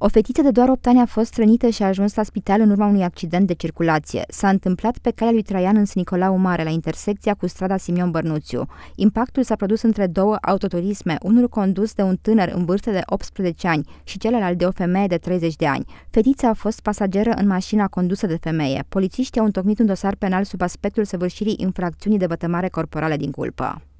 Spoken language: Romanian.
O fetiță de doar 8 ani a fost rănită și a ajuns la spital în urma unui accident de circulație. S-a întâmplat pe calea lui Traian în Nicolau Mare, la intersecția cu strada Simion Bărnuțiu. Impactul s-a produs între două autoturisme, unul condus de un tânăr în vârstă de 18 ani și celălalt de o femeie de 30 de ani. Fetița a fost pasageră în mașina condusă de femeie. Polițiștii au întocmit un dosar penal sub aspectul săvârșirii infracțiunii de vătămare corporală din culpă.